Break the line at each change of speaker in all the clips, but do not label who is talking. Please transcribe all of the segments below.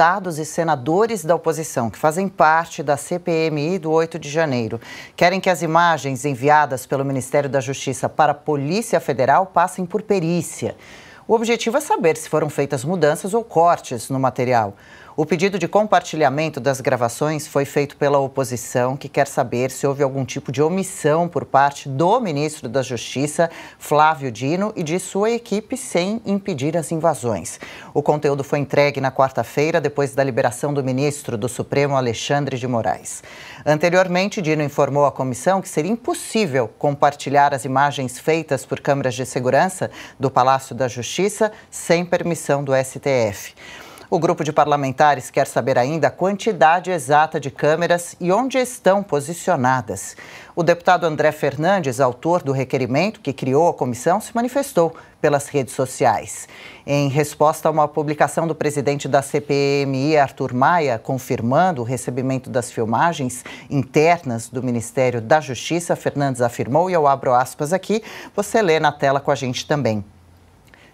deputados e senadores da oposição, que fazem parte da CPMI do 8 de janeiro, querem que as imagens enviadas pelo Ministério da Justiça para a Polícia Federal passem por perícia. O objetivo é saber se foram feitas mudanças ou cortes no material. O pedido de compartilhamento das gravações foi feito pela oposição, que quer saber se houve algum tipo de omissão por parte do ministro da Justiça, Flávio Dino, e de sua equipe sem impedir as invasões. O conteúdo foi entregue na quarta-feira, depois da liberação do ministro do Supremo, Alexandre de Moraes. Anteriormente, Dino informou à comissão que seria impossível compartilhar as imagens feitas por câmeras de segurança do Palácio da Justiça sem permissão do STF. O grupo de parlamentares quer saber ainda a quantidade exata de câmeras e onde estão posicionadas. O deputado André Fernandes, autor do requerimento que criou a comissão, se manifestou pelas redes sociais. Em resposta a uma publicação do presidente da CPMI, Arthur Maia, confirmando o recebimento das filmagens internas do Ministério da Justiça, Fernandes afirmou, e eu abro aspas aqui, você lê na tela com a gente também.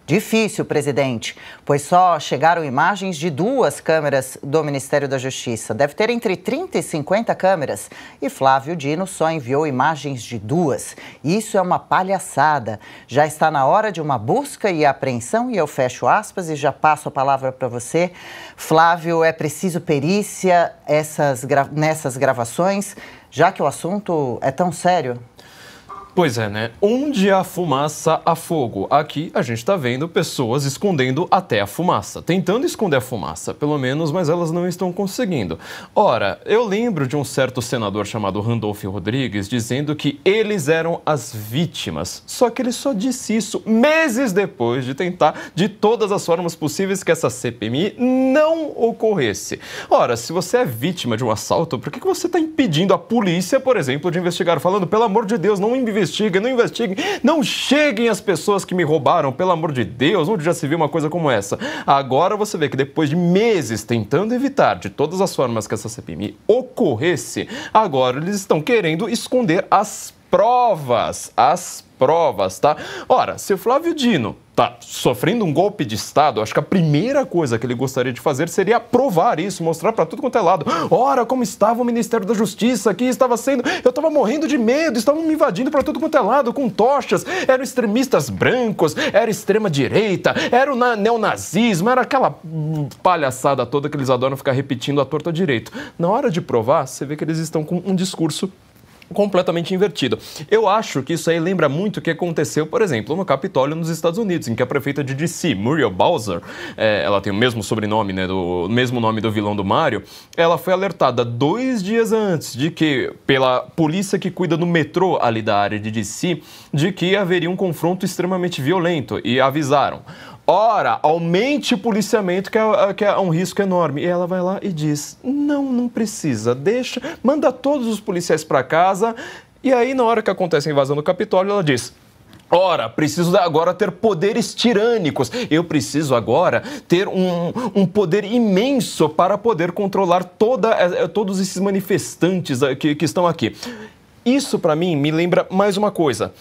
Difícil, presidente, pois só chegaram imagens de duas câmeras do Ministério da Justiça. Deve ter entre 30 e 50 câmeras. E Flávio Dino só enviou imagens de duas. Isso é uma palhaçada. Já está na hora de uma busca e apreensão, e eu fecho aspas e já passo a palavra para você. Flávio, é preciso perícia gra nessas gravações, já que o assunto é tão sério?
Pois é, né? Onde há fumaça, há fogo. Aqui a gente está vendo pessoas escondendo até a fumaça, tentando esconder a fumaça, pelo menos, mas elas não estão conseguindo. Ora, eu lembro de um certo senador chamado Randolph Rodrigues dizendo que eles eram as vítimas. Só que ele só disse isso meses depois de tentar de todas as formas possíveis que essa CPMI não ocorresse. Ora, se você é vítima de um assalto, por que você está impedindo a polícia, por exemplo, de investigar? Falando, pelo amor de Deus, não invisibilize investiguem, não investiguem, não cheguem as pessoas que me roubaram, pelo amor de Deus, onde já se viu uma coisa como essa? Agora você vê que depois de meses tentando evitar de todas as formas que essa CPMI ocorresse, agora eles estão querendo esconder as provas, as provas, tá? Ora, se o Flávio Dino tá sofrendo um golpe de Estado, acho que a primeira coisa que ele gostaria de fazer seria provar isso, mostrar para tudo quanto é lado. Ora, como estava o Ministério da Justiça aqui, estava sendo. Eu estava morrendo de medo, estavam me invadindo para tudo quanto é lado, com tochas. Eram extremistas brancos, era extrema-direita, era o neonazismo, era aquela palhaçada toda que eles adoram ficar repetindo à torta direito. Na hora de provar, você vê que eles estão com um discurso completamente invertido. Eu acho que isso aí lembra muito o que aconteceu, por exemplo, no Capitólio nos Estados Unidos, em que a prefeita de DC, Muriel Bowser, é, ela tem o mesmo sobrenome, né, do mesmo nome do vilão do Mario, ela foi alertada dois dias antes de que pela polícia que cuida do metrô ali da área de DC, de que haveria um confronto extremamente violento e avisaram. Ora, aumente o policiamento, que é, é, que é um risco enorme. E ela vai lá e diz: não, não precisa, deixa, manda todos os policiais para casa. E aí, na hora que acontece a invasão do Capitólio, ela diz: Ora, preciso agora ter poderes tirânicos. Eu preciso agora ter um, um poder imenso para poder controlar toda, eh, eh, todos esses manifestantes eh, que, que estão aqui. Isso, para mim, me lembra mais uma coisa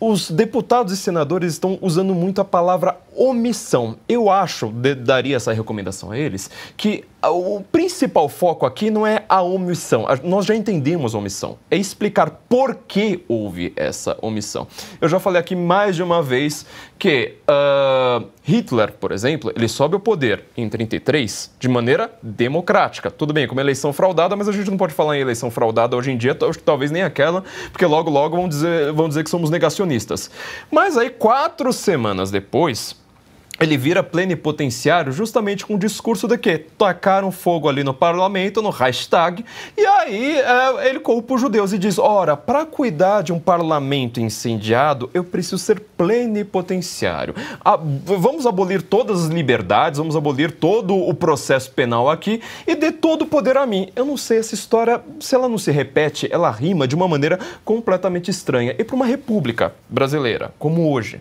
os deputados e senadores estão usando muito a palavra omissão. Eu acho, daria essa recomendação a eles, que o principal foco aqui não é a omissão. Nós já entendemos a omissão. É explicar por que houve essa omissão. Eu já falei aqui mais de uma vez que uh, Hitler, por exemplo, ele sobe ao poder em 33 de maneira democrática. Tudo bem, como eleição fraudada, mas a gente não pode falar em eleição fraudada hoje em dia, talvez nem aquela, porque logo logo vão dizer, vão dizer que somos negacionistas. Mas aí quatro semanas depois ele vira plenipotenciário justamente com o discurso de que tacaram fogo ali no parlamento, no hashtag, e aí é, ele culpa os judeus e diz: ora, para cuidar de um parlamento incendiado, eu preciso ser plenipotenciário. A, vamos abolir todas as liberdades, vamos abolir todo o processo penal aqui e dê todo o poder a mim. Eu não sei, essa história, se ela não se repete, ela rima de uma maneira completamente estranha. E para uma república brasileira, como hoje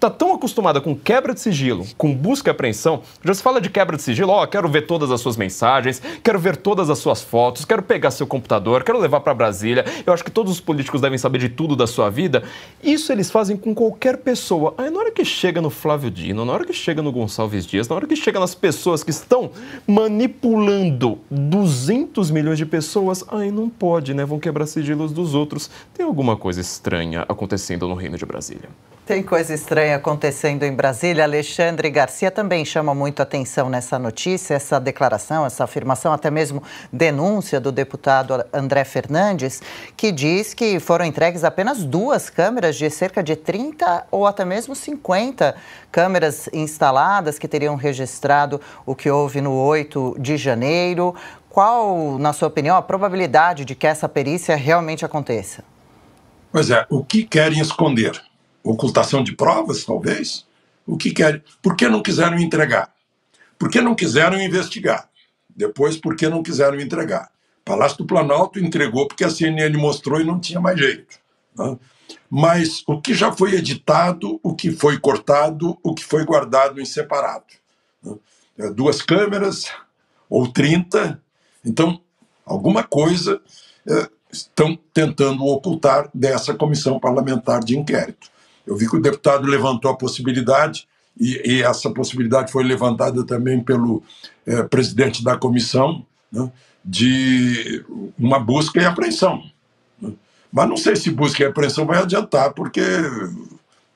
está tão acostumada com quebra de sigilo, com busca e apreensão, já se fala de quebra de sigilo, ó, oh, quero ver todas as suas mensagens, quero ver todas as suas fotos, quero pegar seu computador, quero levar para Brasília, eu acho que todos os políticos devem saber de tudo da sua vida. Isso eles fazem com qualquer pessoa. Aí na hora que chega no Flávio Dino, na hora que chega no Gonçalves Dias, na hora que chega nas pessoas que estão manipulando 200 milhões de pessoas, aí não pode, né? Vão quebrar sigilos dos outros. Tem alguma coisa estranha acontecendo no Reino de Brasília.
Tem coisa estranha acontecendo em Brasília. Alexandre Garcia também chama muito atenção nessa notícia, essa declaração, essa afirmação, até mesmo denúncia do deputado André Fernandes, que diz que foram entregues apenas duas câmeras de cerca de 30 ou até mesmo 50 câmeras instaladas que teriam registrado o que houve no 8 de janeiro. Qual, na sua opinião, a probabilidade de que essa perícia realmente aconteça?
Pois é, o que querem esconder? ocultação de provas, talvez. O que quer? É? Por que não quiseram entregar? Por que não quiseram investigar? Depois, por que não quiseram entregar? Palácio do Planalto entregou porque a CNN mostrou e não tinha mais jeito. Né? Mas o que já foi editado, o que foi cortado, o que foi guardado em separado. Né? É duas câmeras ou 30. Então, alguma coisa é, estão tentando ocultar dessa comissão parlamentar de inquérito. Eu vi que o deputado levantou a possibilidade, e, e essa possibilidade foi levantada também pelo é, presidente da comissão, né, de uma busca e apreensão. Né. Mas não sei se busca e apreensão vai adiantar, porque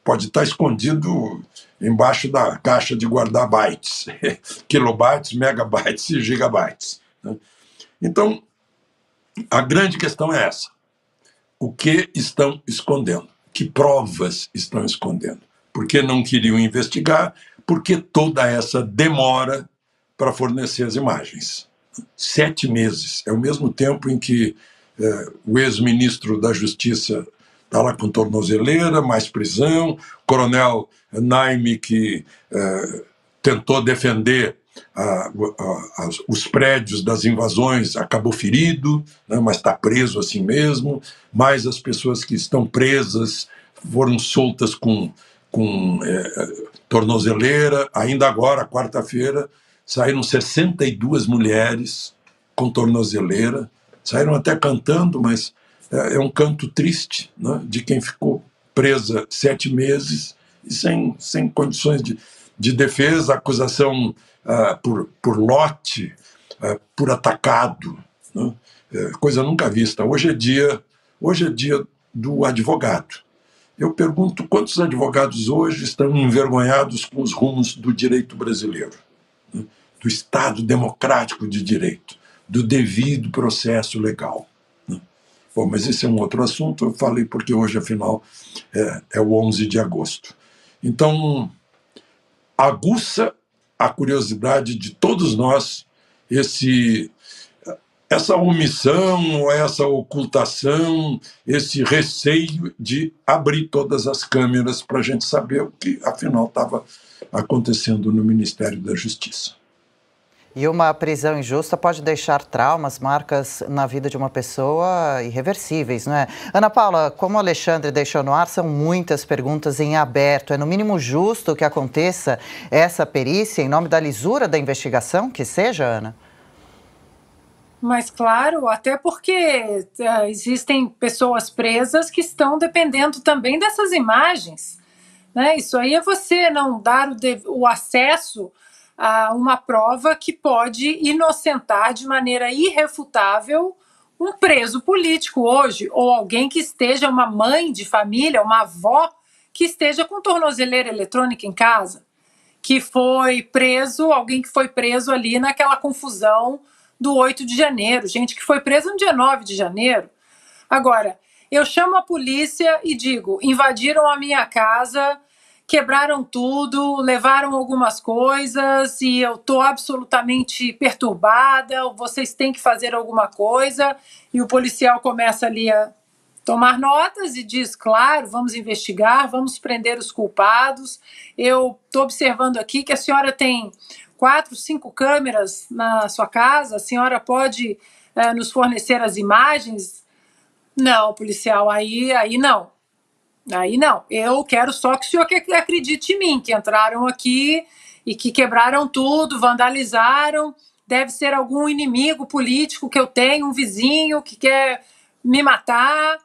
pode estar escondido embaixo da caixa de guardar bytes, kilobytes, megabytes e gigabytes. Né? Então, a grande questão é essa: o que estão escondendo? que provas estão escondendo, porque não queriam investigar, porque toda essa demora para fornecer as imagens. Sete meses é o mesmo tempo em que eh, o ex-ministro da Justiça está lá com tornozeleira, mais prisão, coronel Naime, que eh, tentou defender a, a, os prédios das invasões acabou ferido, né, mas está preso assim mesmo. Mais as pessoas que estão presas foram soltas com, com é, tornozeleira. Ainda agora, quarta-feira, saíram 62 mulheres com tornozeleira. Saíram até cantando, mas é, é um canto triste né, de quem ficou presa sete meses e sem, sem condições de de defesa, acusação uh, por, por lote, uh, por atacado, né? É, coisa nunca vista. Hoje é dia, hoje é dia do advogado. Eu pergunto quantos advogados hoje estão envergonhados com os rumos do direito brasileiro, né? do Estado democrático de direito, do devido processo legal. Né? Bom, mas esse é um outro assunto, eu falei porque hoje, afinal, é, é o 11 de agosto. Então, aguça a curiosidade de todos nós esse essa omissão, essa ocultação, esse receio de abrir todas as câmeras para a gente saber o que afinal estava acontecendo no Ministério da Justiça.
E uma prisão injusta pode deixar traumas, marcas na vida de uma pessoa irreversíveis, não é? Ana Paula, como o Alexandre deixou no ar, são muitas perguntas em aberto. É no mínimo justo que aconteça essa perícia em nome da lisura da investigação, que seja, Ana?
Mas claro, até porque uh, existem pessoas presas que estão dependendo também dessas imagens. Né? Isso aí é você não dar o, o acesso a uma prova que pode inocentar de maneira irrefutável um preso político hoje, ou alguém que esteja, uma mãe de família, uma avó que esteja com tornozeleira eletrônica em casa, que foi preso, alguém que foi preso ali naquela confusão do 8 de janeiro, gente que foi presa no dia 9 de janeiro. Agora, eu chamo a polícia e digo: invadiram a minha casa, quebraram tudo, levaram algumas coisas e eu estou absolutamente perturbada, vocês têm que fazer alguma coisa. E o policial começa ali a tomar notas e diz: claro, vamos investigar, vamos prender os culpados. Eu estou observando aqui que a senhora tem quatro, cinco câmeras na sua casa, a senhora pode é, nos fornecer as imagens? Não, policial, aí, aí não. Aí não, eu quero só que o senhor acredite em mim, que entraram aqui e que quebraram tudo, vandalizaram. Deve ser algum inimigo político que eu tenho, um vizinho que quer me matar.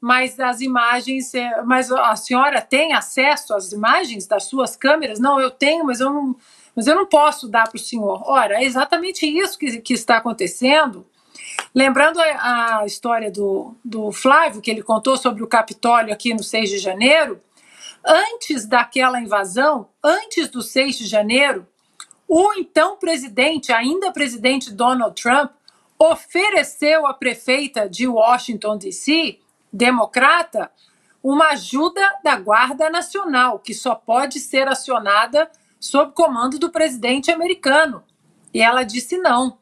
Mas as imagens, é, mas a senhora tem acesso às imagens das suas câmeras? Não, eu tenho, mas eu não, mas eu não posso dar para o senhor. Ora, é exatamente isso que, que está acontecendo. Lembrando a, história do, do Flávio, que ele contou sobre o Capitólio aqui no 6 de janeiro, antes daquela invasão, antes do 6 de janeiro, o então presidente, ainda presidente Donald Trump, ofereceu à prefeita de Washington, D.C., democrata, uma ajuda da Guarda Nacional, que só pode ser acionada sob comando do presidente americano. E ela disse não,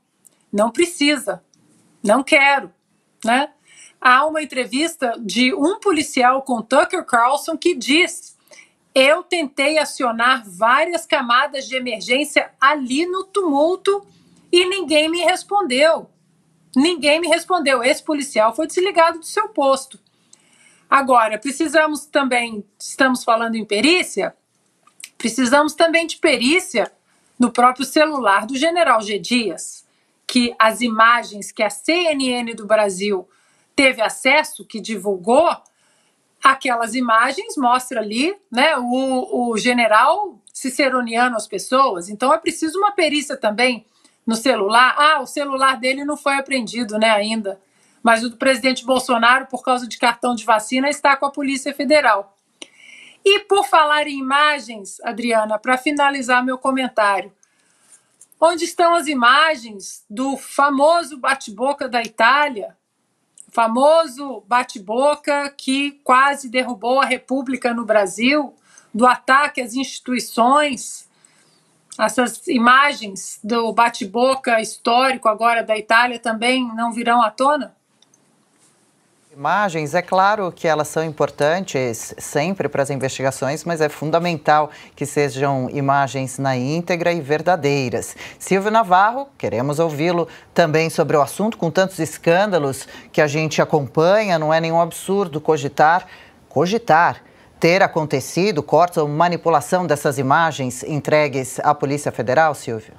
não precisa. Não quero, né? Há uma entrevista de um policial com Tucker Carlson que diz: "Eu tentei acionar várias camadas de emergência ali no tumulto e ninguém me respondeu. Ninguém me respondeu. Esse policial foi desligado do seu posto." Agora, precisamos também, estamos falando em perícia, precisamos também de perícia no próprio celular do general G. Dias que as imagens que a CNN do Brasil teve acesso, que divulgou, aquelas imagens mostram ali né, o, o general ciceroniano as pessoas. Então é preciso uma perícia também no celular. Ah, o celular dele não foi apreendido né, ainda. Mas o do presidente Bolsonaro, por causa de cartão de vacina, está com a Polícia Federal. E por falar em imagens, Adriana, para finalizar meu comentário, Onde estão as imagens do famoso bate-boca da Itália? famoso bate-boca que quase derrubou a República no Brasil, do ataque às instituições. Essas imagens do bate-boca histórico agora da Itália também não virão à tona?
Imagens, é claro que elas são importantes sempre para as investigações, mas é fundamental que sejam imagens na íntegra e verdadeiras. Silvio Navarro, queremos ouvi-lo também sobre o assunto, com tantos escândalos que a gente acompanha, não é nenhum absurdo cogitar, cogitar ter acontecido cortes ou manipulação dessas imagens entregues à Polícia Federal, Silvio?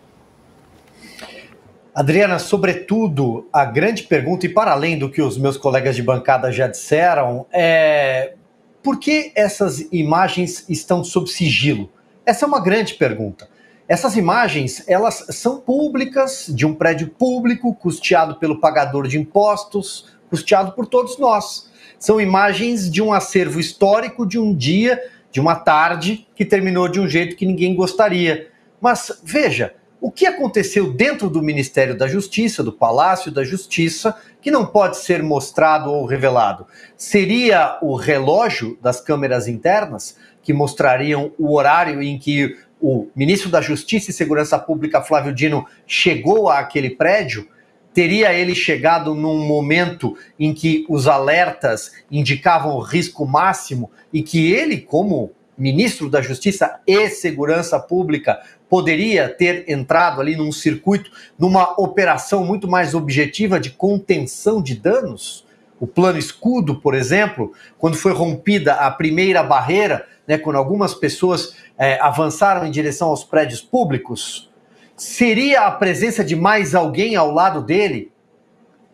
Adriana, sobretudo, a grande pergunta, e para além do que os meus colegas de bancada já disseram, é por que essas imagens estão sob sigilo? Essa é uma grande pergunta. Essas imagens, elas são públicas, de um prédio público, custeado pelo pagador de impostos, custeado por todos nós. São imagens de um acervo histórico de um dia, de uma tarde, que terminou de um jeito que ninguém gostaria. Mas veja, o que aconteceu dentro do Ministério da Justiça, do Palácio da Justiça, que não pode ser mostrado ou revelado? Seria o relógio das câmeras internas que mostrariam o horário em que o ministro da Justiça e Segurança Pública, Flávio Dino, chegou àquele prédio? Teria ele chegado num momento em que os alertas indicavam o risco máximo e que ele, como ministro da Justiça e Segurança Pública poderia ter entrado ali num circuito, numa operação muito mais objetiva de contenção de danos? O plano escudo, por exemplo, quando foi rompida a primeira barreira, né, quando algumas pessoas é, avançaram em direção aos prédios públicos, seria a presença de mais alguém ao lado dele?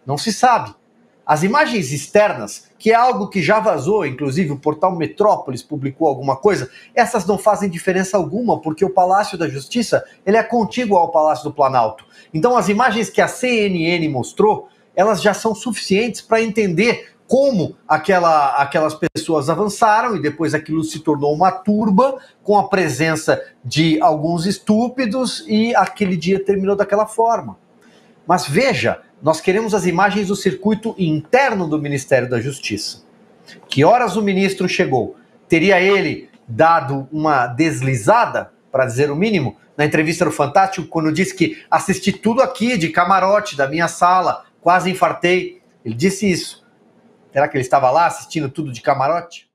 Não se sabe. As imagens externas, que é algo que já vazou, inclusive o portal Metrópolis publicou alguma coisa, essas não fazem diferença alguma, porque o Palácio da Justiça ele é contíguo ao Palácio do Planalto. Então as imagens que a CNN mostrou, elas já são suficientes para entender como aquela, aquelas pessoas avançaram e depois aquilo se tornou uma turba com a presença de alguns estúpidos e aquele dia terminou daquela forma. Mas veja, nós queremos as imagens do circuito interno do Ministério da Justiça. Que horas o ministro chegou? Teria ele dado uma deslizada, para dizer o mínimo, na entrevista do Fantástico, quando disse que assisti tudo aqui de camarote da minha sala, quase infartei. Ele disse isso. Será que ele estava lá assistindo tudo de camarote?